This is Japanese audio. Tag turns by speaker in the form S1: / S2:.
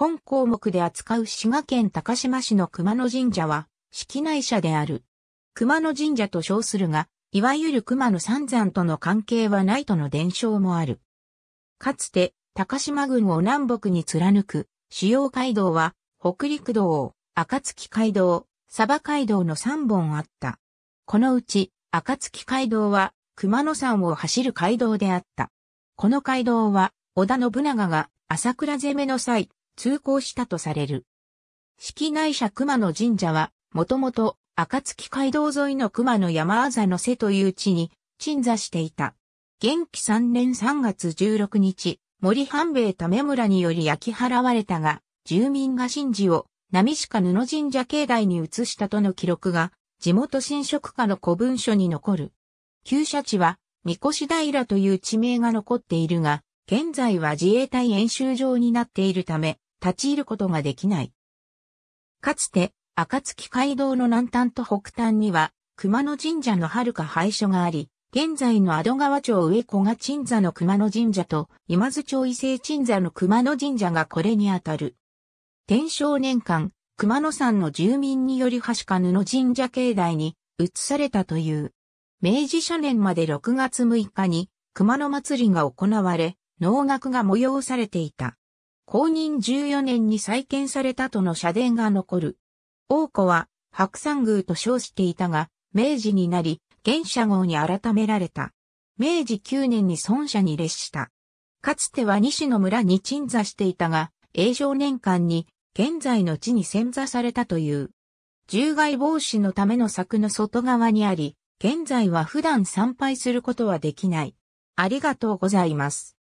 S1: 本項目で扱う滋賀県高島市の熊野神社は、式内社である。熊野神社と称するが、いわゆる熊野三山との関係はないとの伝承もある。かつて、高島郡を南北に貫く、主要街道は、北陸道、暁街道、鯖街道の3本あった。このうち、暁街道は、熊野山を走る街道であった。この街道は、織田信長が朝倉攻めの際、通行したとされる。式内社熊野神社は、もともと、暁街道沿いの熊野山あざの瀬という地に、鎮座していた。元気3年3月16日、森半兵衛為村により焼き払われたが、住民が神事を、波鹿布神社境内に移したとの記録が、地元神職家の古文書に残る。旧社地は、三越平という地名が残っているが、現在は自衛隊演習場になっているため、立ち入ることができない。かつて、暁街道の南端と北端には、熊野神社の遥か廃所があり、現在の阿戸川町上小賀鎮座の熊野神社と今津町伊勢鎮座の熊野神社がこれにあたる。天正年間、熊野山の住民により橋か布神社境内に移されたという。明治初年まで6月6日に熊野祭りが行われ、能楽が催されていた。公認14年に再建されたとの社殿が残る。王庫は白山宮と称していたが、明治になり、現社号に改められた。明治9年に孫社に列した。かつては西の村に鎮座していたが、永常年間に現在の地に潜座されたという。獣害防止のための柵の外側にあり、現在は普段参拝することはできない。ありがとうございます。